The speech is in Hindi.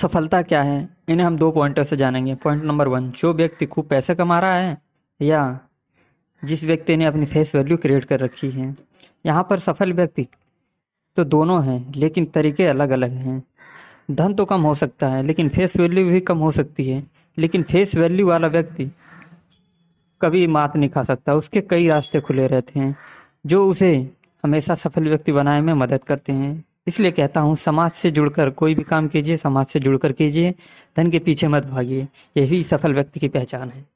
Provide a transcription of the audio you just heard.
सफलता क्या है इन्हें हम दो पॉइंटों से जानेंगे पॉइंट नंबर वन जो व्यक्ति खूब पैसे कमा रहा है या जिस व्यक्ति ने अपनी फेस वैल्यू क्रिएट कर रखी है यहाँ पर सफल व्यक्ति तो दोनों हैं लेकिन तरीके अलग अलग हैं धन तो कम हो सकता है लेकिन फेस वैल्यू भी कम हो सकती है लेकिन फेस वैल्यू वाला व्यक्ति कभी मात नहीं खा सकता उसके कई रास्ते खुले रहते हैं जो उसे हमेशा सफल व्यक्ति बनाने में मदद करते हैं इसलिए कहता हूँ समाज से जुड़कर कोई भी काम कीजिए समाज से जुड़कर कीजिए धन के पीछे मत भागिए यही सफल व्यक्ति की पहचान है